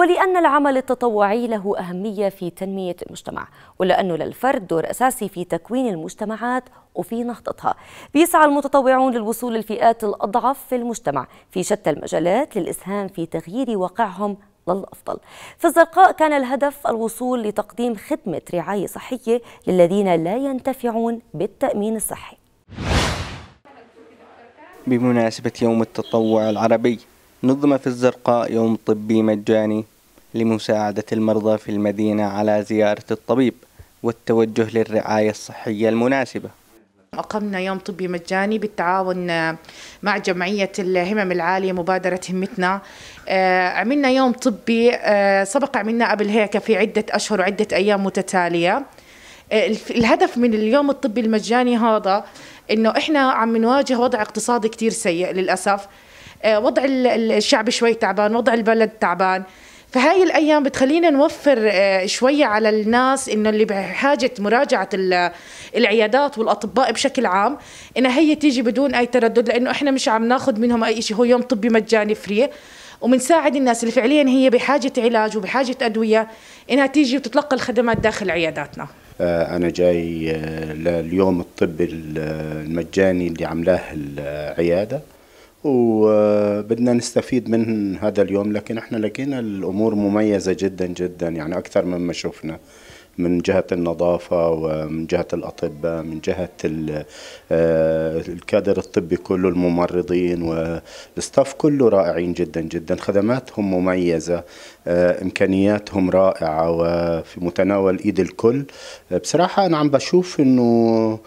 ولأن العمل التطوعي له أهمية في تنمية المجتمع ولأنه للفرد دور أساسي في تكوين المجتمعات وفي نهضتها بيسعى المتطوعون للوصول للفئات الأضعف في المجتمع في شتى المجالات للإسهام في تغيير واقعهم للأفضل في الزرقاء كان الهدف الوصول لتقديم خدمة رعاية صحية للذين لا ينتفعون بالتأمين الصحي بمناسبة يوم التطوع العربي نظم في الزرقاء يوم طبي مجاني لمساعدة المرضى في المدينة على زيارة الطبيب والتوجه للرعاية الصحية المناسبة أقمنا يوم طبي مجاني بالتعاون مع جمعية الهمم العالية مبادرة همتنا آه، عملنا يوم طبي آه، سبق عملنا قبل هيك في عدة أشهر وعدة أيام متتالية آه، الهدف من اليوم الطبي المجاني هذا انه احنا عم نواجه وضع اقتصادي كتير سيء للاسف آه، وضع الشعب شوي تعبان وضع البلد تعبان فهاي الايام بتخلينا نوفر آه، شويه على الناس انه اللي بحاجه مراجعه العيادات والاطباء بشكل عام انها هي تيجي بدون اي تردد لانه احنا مش عم ناخذ منهم اي شيء هو يوم طبي مجاني فري وبنساعد الناس اللي فعليا هي بحاجه علاج وبحاجه ادويه انها تيجي وتتلقى الخدمات داخل عياداتنا آه، انا جاي لليوم الطبي المجاني اللي عملاه العياده وبدنا نستفيد من هذا اليوم لكن احنا لقينا الامور مميزه جدا جدا يعني اكثر مما شفنا من جهة النظافة ومن جهة الأطباء من جهة آه، الكادر الطبي كله الممرضين والستاف كله رائعين جدا جدا خدماتهم مميزة آه، إمكانياتهم رائعة وفي متناول إيد الكل بصراحة أنا عم بشوف أنه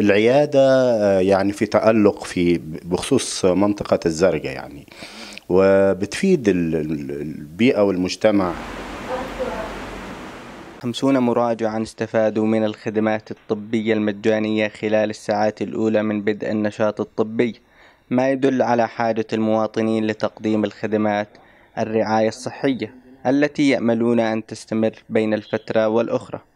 العيادة آه، يعني في تألق في بخصوص منطقة الزرقاء يعني وبتفيد البيئة والمجتمع خمسون مراجعا استفادوا من الخدمات الطبية المجانية خلال الساعات الأولى من بدء النشاط الطبي ما يدل على حاجة المواطنين لتقديم الخدمات الرعاية الصحية التي يأملون أن تستمر بين الفترة والأخرى